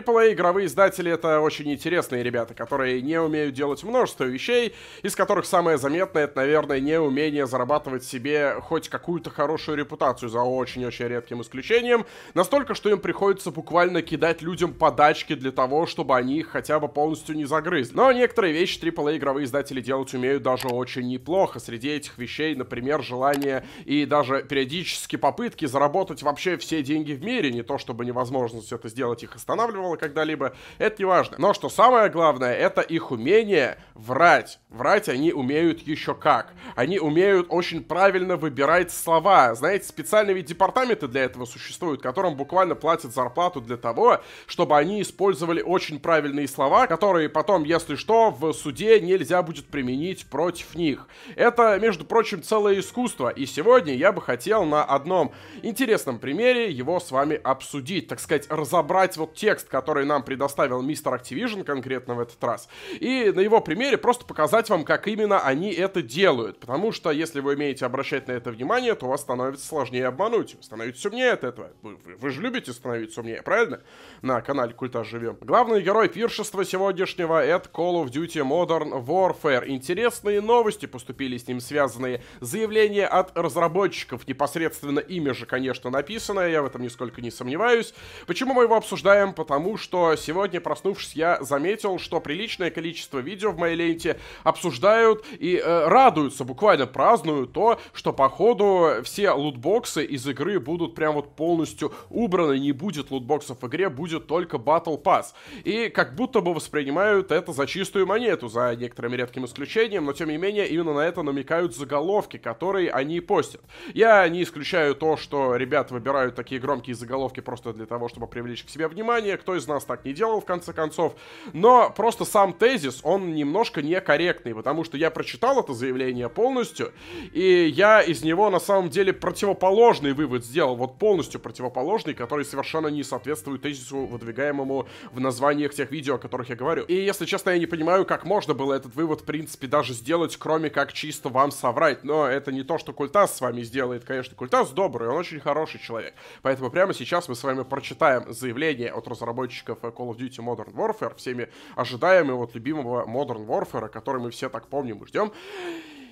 AAA игровые издатели — это очень интересные ребята, которые не умеют делать множество вещей, из которых самое заметное — это, наверное, неумение зарабатывать себе хоть какую-то хорошую репутацию, за очень-очень редким исключением, настолько, что им приходится буквально кидать людям подачки для того, чтобы они их хотя бы полностью не загрызли. Но некоторые вещи AAA игровые издатели делать умеют даже очень неплохо. Среди этих вещей, например, желание и даже периодически попытки заработать вообще все деньги в мире, не то чтобы невозможность это сделать их останавливать, фотографировала когда-либо, это не важно. Но что самое главное, это их умение врать. Врать они умеют еще как. Они умеют очень правильно выбирать слова. Знаете, специальные ведь департаменты для этого существуют, которым буквально платят зарплату для того, чтобы они использовали очень правильные слова, которые потом, если что, в суде нельзя будет применить против них. Это, между прочим, целое искусство, и сегодня я бы хотел на одном интересном примере его с вами обсудить, так сказать, разобрать вот текст, который нам предоставил мистер Activision конкретно в этот раз, и на его примере просто показать вам, как именно они это делают, потому что если вы умеете обращать на это внимание, то у вас становится сложнее обмануть, становится умнее от этого. Вы, вы, вы же любите становиться умнее, правильно? На канале Культа живем. Главный герой пиршества сегодняшнего — это Call of Duty Modern Warfare. Интересные новости поступили с ним связанные. Заявление от разработчиков, непосредственно ими же, конечно, написанное, я в этом нисколько не сомневаюсь. Почему мы его обсуждаем? Потому тому, что сегодня, проснувшись, я заметил, что приличное количество видео в моей ленте обсуждают и э, радуются, буквально празднуют то, что, походу, все лутбоксы из игры будут прям вот полностью убраны, не будет лутбоксов в игре, будет только Battle Pass. И как будто бы воспринимают это за чистую монету, за некоторыми редким исключением, но тем не менее именно на это намекают заголовки, которые они постят. Я не исключаю то, что ребята выбирают такие громкие заголовки просто для того, чтобы привлечь к себе внимание, кто из нас так не делал, в конце концов. Но просто сам тезис, он немножко некорректный, потому что я прочитал это заявление полностью, и я из него на самом деле противоположный вывод сделал, вот полностью противоположный, который совершенно не соответствует тезису, выдвигаемому в названиях тех видео, о которых я говорю. И, если честно, я не понимаю, как можно было этот вывод, в принципе, даже сделать, кроме как чисто вам соврать. Но это не то, что Культас с вами сделает. Конечно, Культас добрый, он очень хороший человек. Поэтому прямо сейчас мы с вами прочитаем заявление от разработчиков разработчиков Call of Duty Modern Warfare, всеми ожидаемый вот любимого Modern Warfare, который мы все так помним и ждем.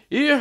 И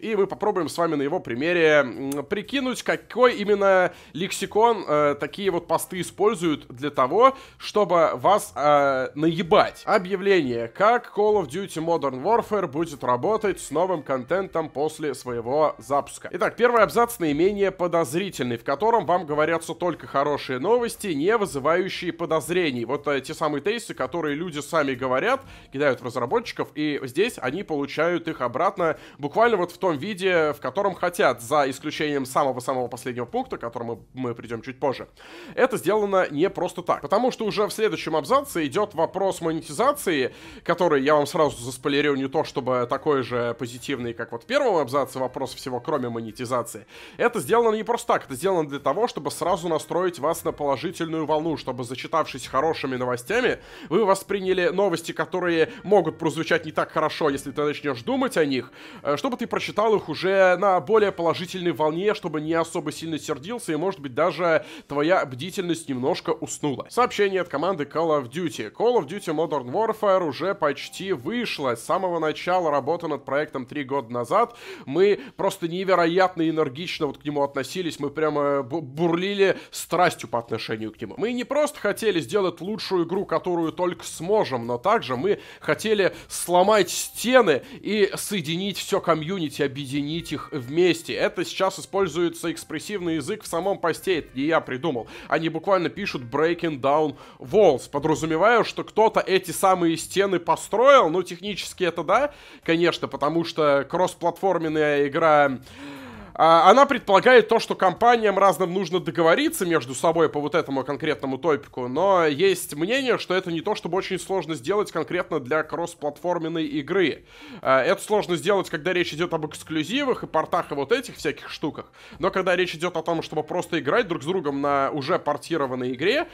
и мы попробуем с вами на его примере прикинуть, какой именно лексикон э, такие вот посты используют для того, чтобы вас э, наебать. Объявление, как Call of Duty Modern Warfare будет работать с новым контентом после своего запуска. Итак, первый абзац наименее подозрительный, в котором вам говорятся только хорошие новости, не вызывающие подозрений. Вот э, те самые тейсы, которые люди сами говорят, кидают в разработчиков, и здесь они получают их обратно буквально вот в том том виде, в котором хотят, за исключением самого-самого последнего пункта, к которому мы придем чуть позже. Это сделано не просто так, потому что уже в следующем абзаце идет вопрос монетизации, который я вам сразу заспойлерю не то, чтобы такой же позитивный, как вот в первом абзаце вопрос всего, кроме монетизации. Это сделано не просто так, это сделано для того, чтобы сразу настроить вас на положительную волну, чтобы, зачитавшись хорошими новостями, вы восприняли новости, которые могут прозвучать не так хорошо, если ты начнешь думать о них, э, чтобы ты прочитал читал их уже на более положительной волне, чтобы не особо сильно сердился, и, может быть, даже твоя бдительность немножко уснула. Сообщение от команды Call of Duty. Call of Duty Modern Warfare уже почти вышла. С самого начала работы над проектом три года назад мы просто невероятно энергично вот к нему относились, мы прямо бурлили страстью по отношению к нему. Мы не просто хотели сделать лучшую игру, которую только сможем, но также мы хотели сломать стены и соединить все комьюнити объединить их вместе. Это сейчас используется экспрессивный язык в самом посте, это не я придумал. Они буквально пишут breaking down walls, подразумевая, что кто-то эти самые стены построил, ну технически это да, конечно, потому что кроссплатформенная игра а, она предполагает то, что компаниям разным нужно договориться между собой по вот этому конкретному топику, но есть мнение, что это не то, чтобы очень сложно сделать конкретно для кроссплатформенной игры. А, это сложно сделать, когда речь идет об эксклюзивах и портах и вот этих всяких штуках, но когда речь идет о том, чтобы просто играть друг с другом на уже портированной игре,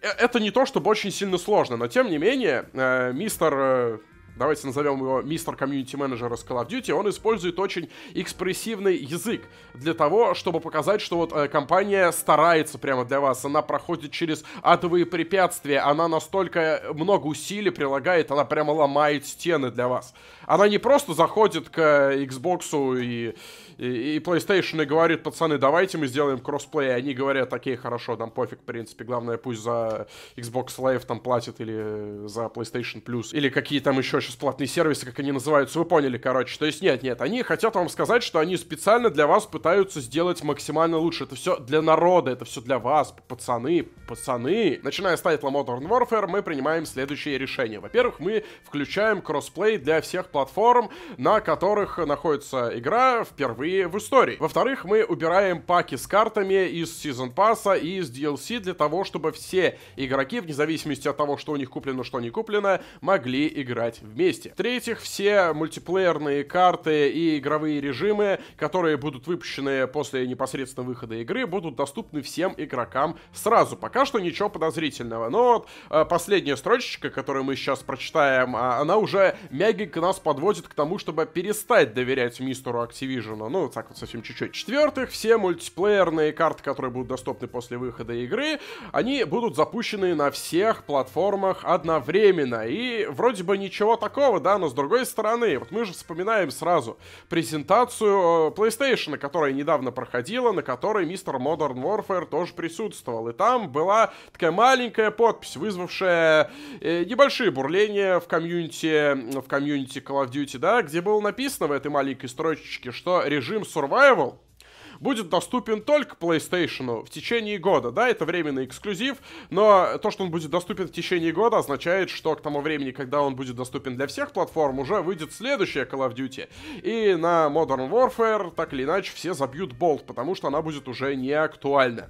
э, это не то, чтобы очень сильно сложно, но тем не менее, э, мистер э, давайте назовем его мистер комьюнити-менеджер из Call of Duty, он использует очень экспрессивный язык для того, чтобы показать, что вот э, компания старается прямо для вас, она проходит через адовые препятствия, она настолько э, много усилий прилагает, она прямо ломает стены для вас. Она не просто заходит к э, Xbox и, и, и PlayStation и говорит, пацаны, давайте мы сделаем кроссплей, они говорят, такие хорошо, нам пофиг, в принципе, главное пусть за Xbox Live там платит или э, за PlayStation Plus, или какие там еще сейчас платные сервисы, как они называются, вы поняли, короче. То есть нет, нет, они хотят вам сказать, что они специально для вас пытаются сделать максимально лучше. Это все для народа, это все для вас, пацаны, пацаны. Начиная с тайтла Modern Warfare, мы принимаем следующее решение. Во-первых, мы включаем кроссплей для всех платформ, на которых находится игра впервые в истории. Во-вторых, мы убираем паки с картами из сезон пасса и из DLC для того, чтобы все игроки, вне зависимости от того, что у них куплено, что не куплено, могли играть в вместе. В-третьих, все мультиплеерные карты и игровые режимы, которые будут выпущены после непосредственно выхода игры, будут доступны всем игрокам сразу. Пока что ничего подозрительного. Но вот э, последняя строчечка, которую мы сейчас прочитаем, а, она уже мягенько нас подводит к тому, чтобы перестать доверять мистеру Activision. Ну, так вот совсем чуть-чуть. В-четвертых, все мультиплеерные карты, которые будут доступны после выхода игры, они будут запущены на всех платформах одновременно. И вроде бы ничего такого, да, но с другой стороны, вот мы же вспоминаем сразу презентацию э, PlayStation, которая недавно проходила, на которой мистер Modern Warfare тоже присутствовал. И там была такая маленькая подпись, вызвавшая э, небольшие бурления в комьюнити, в комьюнити Call of Duty, да, где было написано в этой маленькой строчечке, что режим survival будет доступен только PlayStation в течение года. Да, это временный эксклюзив, но то, что он будет доступен в течение года, означает, что к тому времени, когда он будет доступен для всех платформ, уже выйдет следующая Call of Duty. И на Modern Warfare, так или иначе, все забьют болт, потому что она будет уже не актуальна.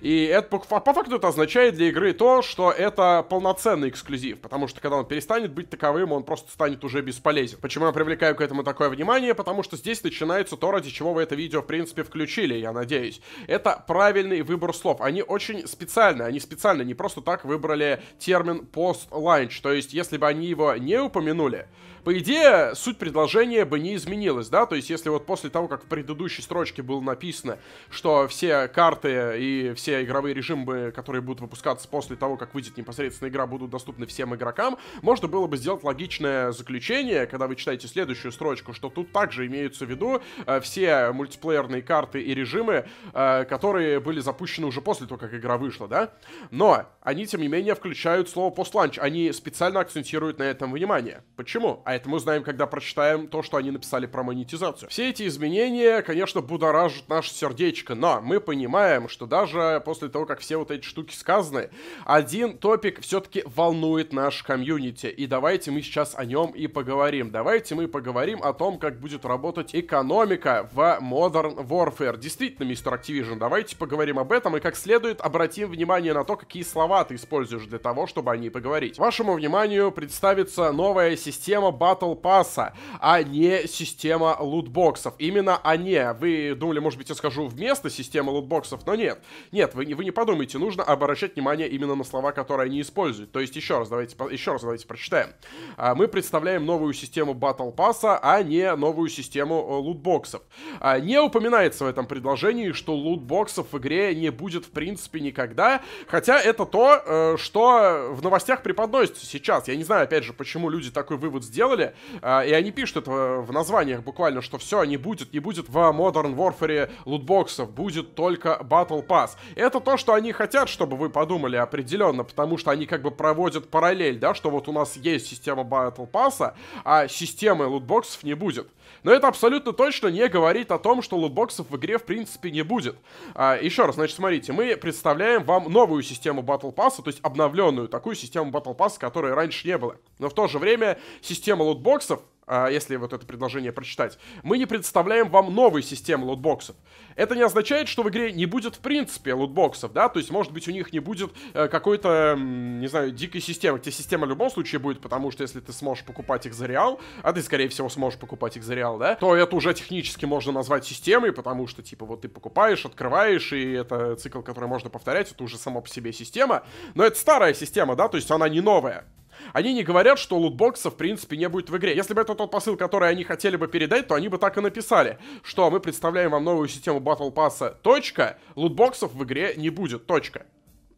И это, по, по факту это означает для игры то, что это полноценный эксклюзив, потому что когда он перестанет быть таковым, он просто станет уже бесполезен. Почему я привлекаю к этому такое внимание? Потому что здесь начинается то, ради чего вы это видео, в принципе, включили включили, я надеюсь. Это правильный выбор слов. Они очень специальны, они специально не просто так выбрали термин post-launch, то есть если бы они его не упомянули, по идее, суть предложения бы не изменилась, да? То есть, если вот после того, как в предыдущей строчке было написано, что все карты и все игровые режимы, которые будут выпускаться после того, как выйдет непосредственно игра, будут доступны всем игрокам, можно было бы сделать логичное заключение, когда вы читаете следующую строчку, что тут также имеются в виду э, все мультиплеерные карты форматы и режимы, э, которые были запущены уже после того, как игра вышла, да? Но они, тем не менее, включают слово «постланч». Они специально акцентируют на этом внимание. Почему? А это мы узнаем, когда прочитаем то, что они написали про монетизацию. Все эти изменения, конечно, будоражат наше сердечко, но мы понимаем, что даже после того, как все вот эти штуки сказаны, один топик все-таки волнует наш комьюнити. И давайте мы сейчас о нем и поговорим. Давайте мы поговорим о том, как будет работать экономика в Modern Warfare. Действительно, мистер Activision, давайте поговорим об этом и как следует обратим внимание на то, какие слова слова ты используешь для того, чтобы о ней поговорить. Вашему вниманию представится новая система Battle Pass, а не система лутбоксов. Именно они. Вы думали, может быть, я скажу вместо системы лутбоксов, но нет. Нет, вы, вы не подумайте, нужно обращать внимание именно на слова, которые они используют. То есть, еще раз давайте, еще раз давайте прочитаем. А, мы представляем новую систему Battle Pass, а не новую систему э, лутбоксов. А, не упоминается в этом предложении, что лутбоксов в игре не будет в принципе никогда, хотя это то, Э, что в новостях преподносится сейчас. Я не знаю, опять же, почему люди такой вывод сделали. Э, и они пишут это в названиях буквально, что все, не будет, не будет в Modern Warfare лутбоксов, будет только Battle Pass. Это то, что они хотят, чтобы вы подумали определенно, потому что они как бы проводят параллель, да, что вот у нас есть система Battle Pass, а системы лутбоксов не будет. Но это абсолютно точно не говорит о том, что лутбоксов в игре в принципе не будет. А, еще раз, значит, смотрите, мы представляем вам новую систему Battle Pass, то есть обновленную такую систему Battle Pass, которой раньше не было. Но в то же время система лутбоксов а, если вот это предложение прочитать, мы не представляем вам новой системы лутбоксов. Это не означает, что в игре не будет в принципе лутбоксов, да, то есть, может быть, у них не будет э, какой-то, не знаю, дикой системы, где система в любом случае будет, потому что если ты сможешь покупать их за реал, а ты, скорее всего, сможешь покупать их за реал, да, то это уже технически можно назвать системой, потому что, типа, вот ты покупаешь, открываешь, и это цикл, который можно повторять, это уже само по себе система, но это старая система, да, то есть она не новая. Они не говорят, что лутбокса в принципе не будет в игре. Если бы это тот посыл, который они хотели бы передать, то они бы так и написали, что мы представляем вам новую систему Battle Pass, точка, лутбоксов в игре не будет, точка.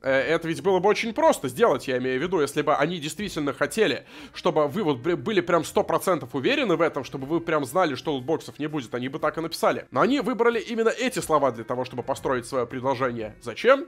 Э, это ведь было бы очень просто сделать, я имею в виду, если бы они действительно хотели, чтобы вы вот были прям 100% уверены в этом, чтобы вы прям знали, что лутбоксов не будет, они бы так и написали. Но они выбрали именно эти слова для того, чтобы построить свое предложение. Зачем?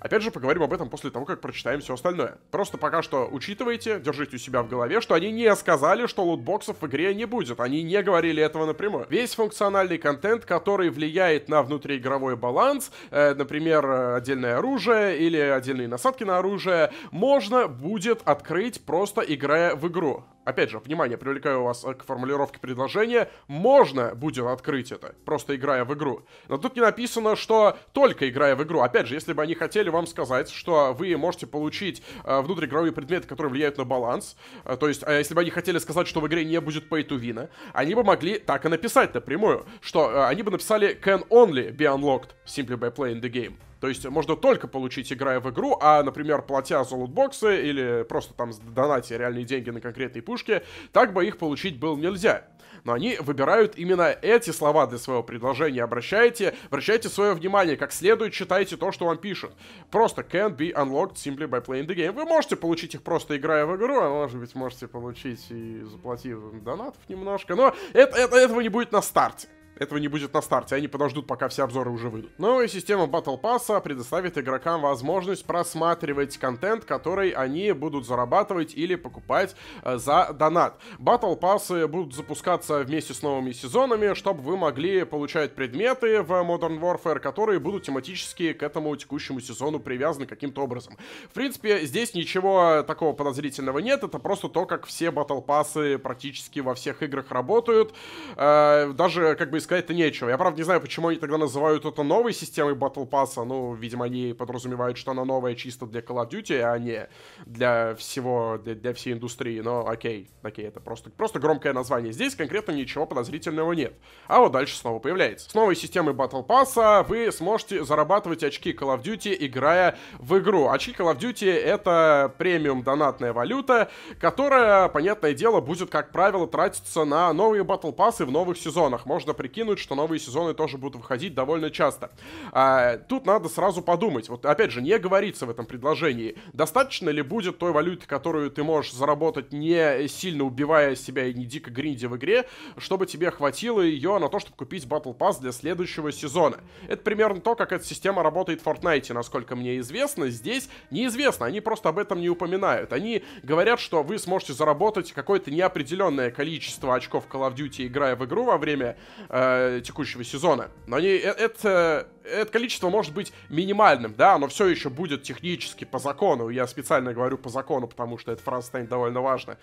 Опять же, поговорим об этом после того, как прочитаем все остальное. Просто пока что учитывайте, держите у себя в голове, что они не сказали, что лутбоксов в игре не будет. Они не говорили этого напрямую. Весь функциональный контент, который влияет на внутриигровой баланс, э, например, э, отдельное оружие или отдельные насадки на оружие, можно будет открыть просто играя в игру. Опять же, внимание, привлекаю вас э, к формулировке предложения. Можно будет открыть это, просто играя в игру. Но тут не написано, что только играя в игру. Опять же, если бы они хотели вам сказать, что вы можете получить э, внутриигровые предметы, которые влияют на баланс, э, то есть, э, если бы они хотели сказать, что в игре не будет pay to win, они бы могли так и написать напрямую, что э, они бы написали can only be unlocked simply by playing the game. То есть можно только получить, играя в игру, а, например, платя за лутбоксы или просто там донатя реальные деньги на конкретные пушки, так бы их получить было нельзя. Но они выбирают именно эти слова для своего предложения. Обращайте, обращайте свое внимание, как следует читайте то, что вам пишут. Просто can be unlocked simply by playing the game. Вы можете получить их просто играя в игру, а может быть можете получить и заплатив донатов немножко, но это, это, этого не будет на старте. Этого не будет на старте, они подождут, пока все обзоры уже выйдут. Новая ну система Battle Pass а предоставит игрокам возможность просматривать контент, который они будут зарабатывать или покупать э, за донат. Battle Pass будут запускаться вместе с новыми сезонами, чтобы вы могли получать предметы в Modern Warfare, которые будут тематически к этому текущему сезону привязаны каким-то образом. В принципе, здесь ничего э, такого подозрительного нет, это просто то, как все Battle Pass практически во всех играх работают. Э, даже как бы из сказать-то нечего. Я, правда, не знаю, почему они тогда называют это новой системой Battle Pass. А, ну, видимо, они подразумевают, что она новая чисто для Call of Duty, а не для всего, для, для всей индустрии. Но окей, окей, это просто, просто громкое название. Здесь конкретно ничего подозрительного нет. А вот дальше снова появляется. С новой системой Battle Pass а, вы сможете зарабатывать очки Call of Duty, играя в игру. Очки Call of Duty — это премиум донатная валюта, которая, понятное дело, будет, как правило, тратиться на новые Battle Pass в новых сезонах. Можно прикинуть кинуть, что новые сезоны тоже будут выходить довольно часто. А, тут надо сразу подумать. Вот опять же, не говорится в этом предложении, достаточно ли будет той валюты, которую ты можешь заработать, не сильно убивая себя и не дико гриндя в игре, чтобы тебе хватило ее на то, чтобы купить Battle Pass для следующего сезона. Это примерно то, как эта система работает в Fortnite, насколько мне известно. Здесь неизвестно, они просто об этом не упоминают. Они говорят, что вы сможете заработать какое-то неопределенное количество очков Call of Duty, играя в игру во время э, Э, текущего сезона. Но они, э, это, это количество может быть минимальным, да, но все еще будет технически по закону. Я специально говорю по закону, потому что эта фраза станет довольно важной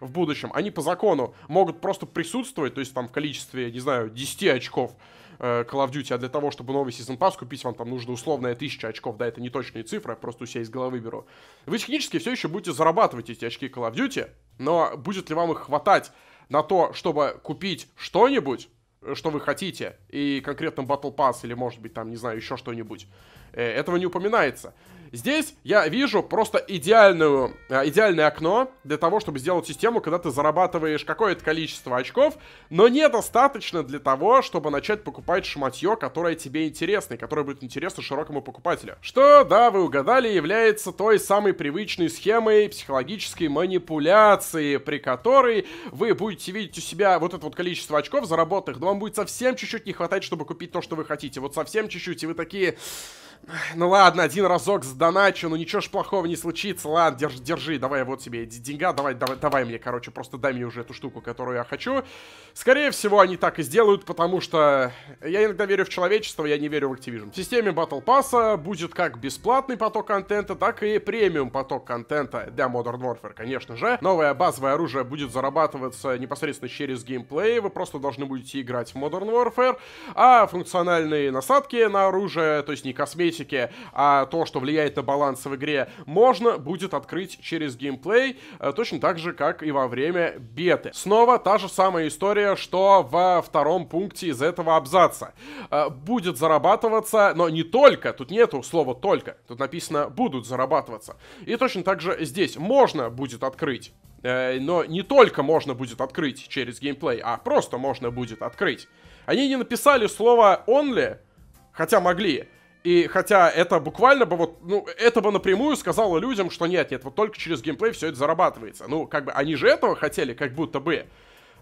в будущем. Они по закону могут просто присутствовать, то есть там в количестве, не знаю, 10 очков э, Call of Duty, а для того, чтобы новый сезон пас купить, вам там нужно условная 1000 очков, да, это не точные цифры, я просто у себя из головы беру. Вы технически все еще будете зарабатывать эти очки Call of Duty, но будет ли вам их хватать на то, чтобы купить что-нибудь, что вы хотите, и конкретно Battle Pass или, может быть, там, не знаю, еще что-нибудь. Э, этого не упоминается. Здесь я вижу просто идеальную, э, идеальное окно для того, чтобы сделать систему, когда ты зарабатываешь какое-то количество очков, но недостаточно для того, чтобы начать покупать шматье, которое тебе интересно, и которое будет интересно широкому покупателю. Что, да, вы угадали, является той самой привычной схемой психологической манипуляции, при которой вы будете видеть у себя вот это вот количество очков заработанных, но вам будет совсем чуть-чуть не хватать, чтобы купить то, что вы хотите. Вот совсем чуть-чуть, и вы такие... Ну ладно, один разок сдоначу, но ну ничего ж плохого не случится. Ладно, держи, держи, давай вот тебе эти деньга, давай, давай, давай мне, короче, просто дай мне уже эту штуку, которую я хочу. Скорее всего, они так и сделают, потому что я иногда верю в человечество, я не верю в Activision. В системе Battle Pass а будет как бесплатный поток контента, так и премиум поток контента для Modern Warfare, конечно же. Новое базовое оружие будет зарабатываться непосредственно через геймплей, вы просто должны будете играть в Modern Warfare, а функциональные насадки на оружие, то есть не косметики, конкретике, а то, что влияет на баланс в игре, можно будет открыть через геймплей, э, точно так же, как и во время беты. Снова та же самая история, что во втором пункте из этого абзаца. Э, будет зарабатываться, но не только, тут нету слова «только», тут написано «будут зарабатываться». И точно так же здесь можно будет открыть э, но не только можно будет открыть через геймплей, а просто можно будет открыть. Они не написали слово only, хотя могли. И хотя это буквально бы вот, ну, это бы напрямую сказало людям, что нет, нет, вот только через геймплей все это зарабатывается. Ну, как бы они же этого хотели, как будто бы.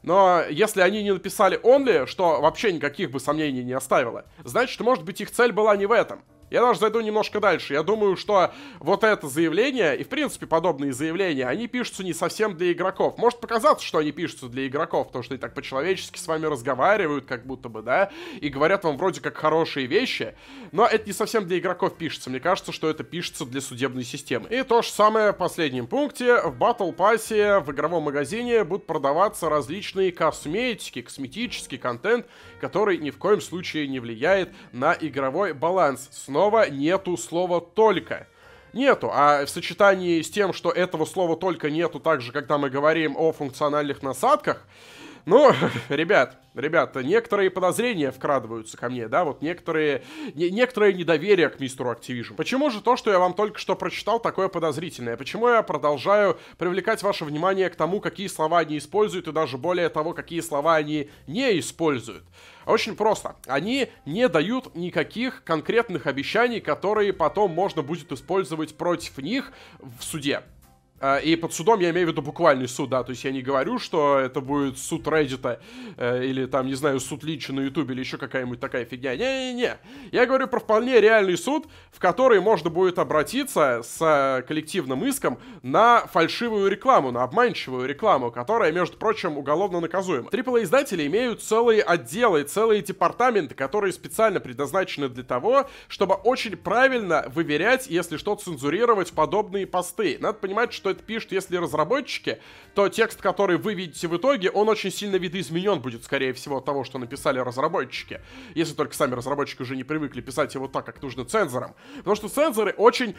Но если они не написали онли, что вообще никаких бы сомнений не оставило, значит, может быть, их цель была не в этом. Я даже зайду немножко дальше. Я думаю, что вот это заявление, и в принципе подобные заявления, они пишутся не совсем для игроков. Может показаться, что они пишутся для игроков, потому что они так по-человечески с вами разговаривают, как будто бы, да, и говорят вам вроде как хорошие вещи, но это не совсем для игроков пишется. Мне кажется, что это пишется для судебной системы. И то же самое в последнем пункте. В Battle Pass в игровом магазине будут продаваться различные косметики, косметический контент, который ни в коем случае не влияет на игровой баланс. Снова снова нету слова «только». Нету, а в сочетании с тем, что этого слова «только» нету, так же, когда мы говорим о функциональных насадках, ну, ребят, ребята, некоторые подозрения вкрадываются ко мне, да, вот некоторые, не, некоторое недоверие к мистеру Activision. Почему же то, что я вам только что прочитал, такое подозрительное? Почему я продолжаю привлекать ваше внимание к тому, какие слова они используют, и даже более того, какие слова они не используют? Очень просто. Они не дают никаких конкретных обещаний, которые потом можно будет использовать против них в суде. А, и под судом я имею в виду буквальный суд, да, то есть я не говорю, что это будет суд Реддита а, э, или там, не знаю, суд Личи на Ютубе или еще какая-нибудь такая фигня. Не-не-не, я говорю про вполне реальный суд, в который можно будет обратиться с э, коллективным иском на фальшивую рекламу, на обманчивую рекламу, которая, между прочим, уголовно наказуема. AAA-издатели имеют целые отделы, целые департаменты, которые специально предназначены для того, чтобы очень правильно выверять, если что, цензурировать подобные посты. Надо понимать, что что это пишут, если разработчики, то текст, который вы видите в итоге, он очень сильно видоизменен будет, скорее всего, от того, что написали разработчики. Если только сами разработчики уже не привыкли писать его так, как нужно цензорам. Потому что цензоры очень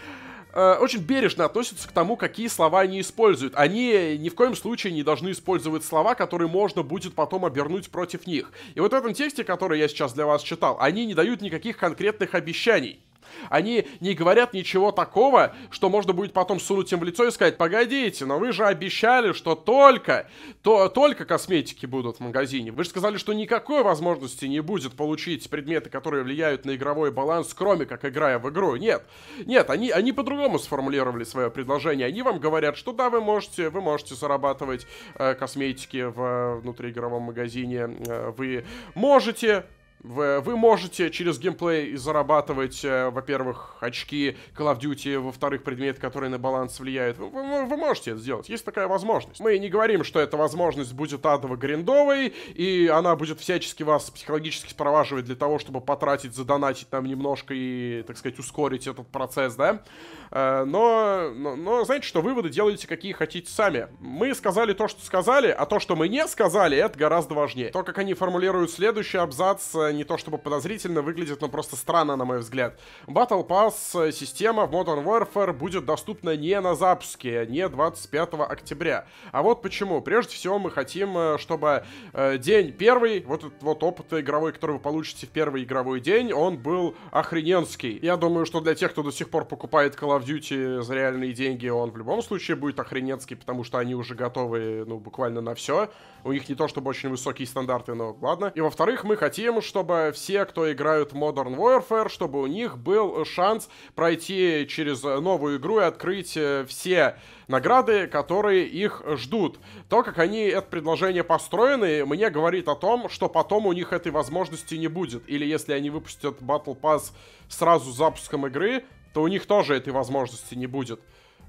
э, очень бережно относятся к тому, какие слова они используют. Они ни в коем случае не должны использовать слова, которые можно будет потом обернуть против них. И вот в этом тексте, который я сейчас для вас читал, они не дают никаких конкретных обещаний. Они не говорят ничего такого, что можно будет потом сунуть им в лицо и сказать, погодите, но вы же обещали, что только, то, только косметики будут в магазине. Вы же сказали, что никакой возможности не будет получить предметы, которые влияют на игровой баланс, кроме как играя в игру. Нет, нет, они, они по-другому сформулировали свое предложение. Они вам говорят, что да, вы можете, вы можете зарабатывать э, косметики в э, внутриигровом магазине, э, вы можете вы, вы можете через геймплей зарабатывать, э, во-первых, очки Call of Duty, во-вторых, предметы, которые на баланс влияют. Вы, вы, вы можете это сделать, есть такая возможность. Мы не говорим, что эта возможность будет адово-гриндовой, и она будет всячески вас психологически спроваживать для того, чтобы потратить, задонатить нам немножко и, так сказать, ускорить этот процесс, да? Э, но, но, но знаете что, выводы делайте, какие хотите сами. Мы сказали то, что сказали, а то, что мы не сказали, это гораздо важнее. То, как они формулируют следующий абзац, э, не то чтобы подозрительно выглядит, но просто странно, на мой взгляд. Battle Pass э, система в Modern Warfare будет доступна не на запуске, а не 25 октября. А вот почему. Прежде всего мы хотим, э, чтобы э, день первый, вот этот вот опыт игровой, который вы получите в первый игровой день, он был охрененский. Я думаю, что для тех, кто до сих пор покупает Call of Duty за реальные деньги, он в любом случае будет охрененский, потому что они уже готовы, ну, буквально на все. У них не то чтобы очень высокие стандарты, но ладно. И во-вторых, мы хотим, чтобы чтобы все, кто играют в Modern Warfare, чтобы у них был шанс пройти через новую игру и открыть э, все награды, которые их ждут. То, как они это предложение построены, мне говорит о том, что потом у них этой возможности не будет. Или если они выпустят Battle Pass сразу с запуском игры, то у них тоже этой возможности не будет.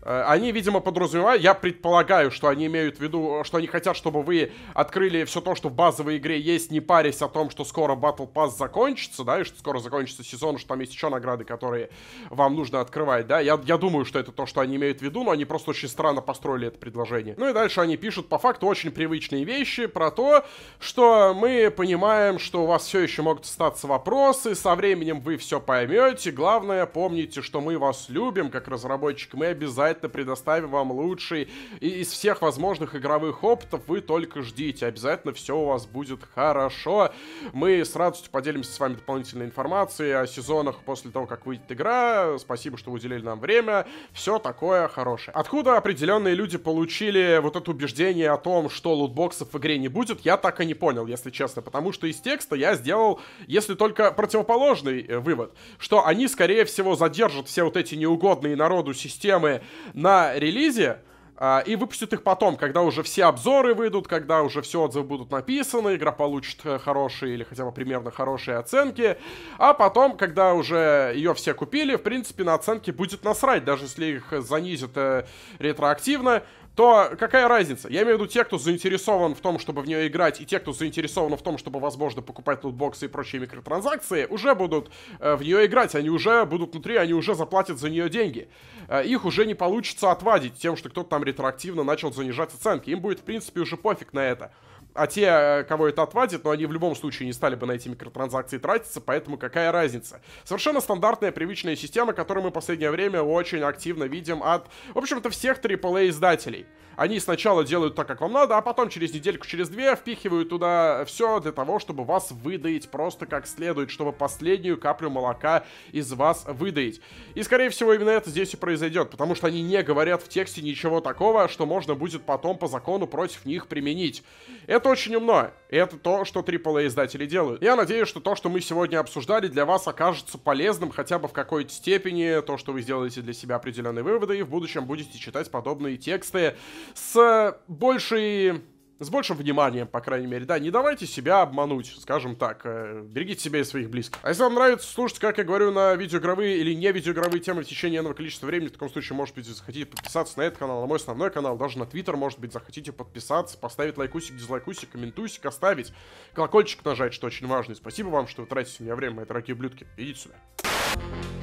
Э, они, видимо, подразумевают, я предполагаю, что они имеют в виду, э, что они хотят, чтобы вы открыли все то, что в базовой игре есть, не парясь о том, что скоро Battle Pass закончится, да, и что скоро закончится сезон, что там есть еще награды, которые вам нужно открывать, да. Я, я думаю, что это то, что они имеют в виду, но они просто очень странно построили это предложение. Ну и дальше они пишут, по факту, очень привычные вещи про то, что мы понимаем, что у вас все еще могут остаться вопросы, со временем вы все поймете, главное, помните, что мы вас любим, как разработчик, мы обязательно обязательно предоставим вам лучший и из всех возможных игровых опытов. Вы только ждите, обязательно все у вас будет хорошо. Мы с радостью поделимся с вами дополнительной информацией о сезонах после того, как выйдет игра. Спасибо, что уделили нам время. Все такое хорошее. Откуда определенные люди получили вот это убеждение о том, что лутбоксов в игре не будет, я так и не понял, если честно, потому что из текста я сделал, если только противоположный э, вывод, что они, скорее всего, задержат все вот эти неугодные народу системы на релизе, а, и выпустят их потом, когда уже все обзоры выйдут, когда уже все отзывы будут написаны, игра получит э, хорошие или хотя бы примерно хорошие оценки, а потом, когда уже ее все купили, в принципе, на оценке будет насрать, даже если их занизят э, ретроактивно, то какая разница? Я имею в виду те, кто заинтересован в том, чтобы в нее играть, и те, кто заинтересован в том, чтобы, возможно, покупать лутбоксы и прочие микротранзакции, уже будут э, в нее играть, они уже будут внутри, они уже заплатят за нее деньги. Э, их уже не получится отвадить тем, что кто-то там ретроактивно начал занижать оценки. Им будет, в принципе, уже пофиг на это. А те, э, кого это отвадит, но ну, они в любом случае не стали бы на эти микротранзакции тратиться, поэтому какая разница? Совершенно стандартная привычная система, которую мы в последнее время очень активно видим от, в общем-то, всех AAA-издателей. Они сначала делают так, как вам надо, а потом через недельку, через две впихивают туда все для того, чтобы вас выдаить просто как следует, чтобы последнюю каплю молока из вас выдаить. И, скорее всего, именно это здесь и произойдет, потому что они не говорят в тексте ничего такого, что можно будет потом по закону против них применить. Это это очень умно. И это то, что AAA-издатели делают. Я надеюсь, что то, что мы сегодня обсуждали, для вас окажется полезным хотя бы в какой-то степени, то, что вы сделаете для себя определенные выводы, и в будущем будете читать подобные тексты с большей с большим вниманием, по крайней мере, да, не давайте себя обмануть, скажем так, э, берегите себя и своих близких. А если вам нравится слушать, как я говорю, на видеоигровые или не видеоигровые темы в течение этого количества времени, в таком случае, может быть, захотите подписаться на этот канал, на мой основной канал, даже на Твиттер, может быть, захотите подписаться, поставить лайкусик, дизлайкусик, комментусик, оставить, колокольчик нажать, что очень важно. И спасибо вам, что вы тратите у меня время, мои дорогие блюдки, Идите сюда.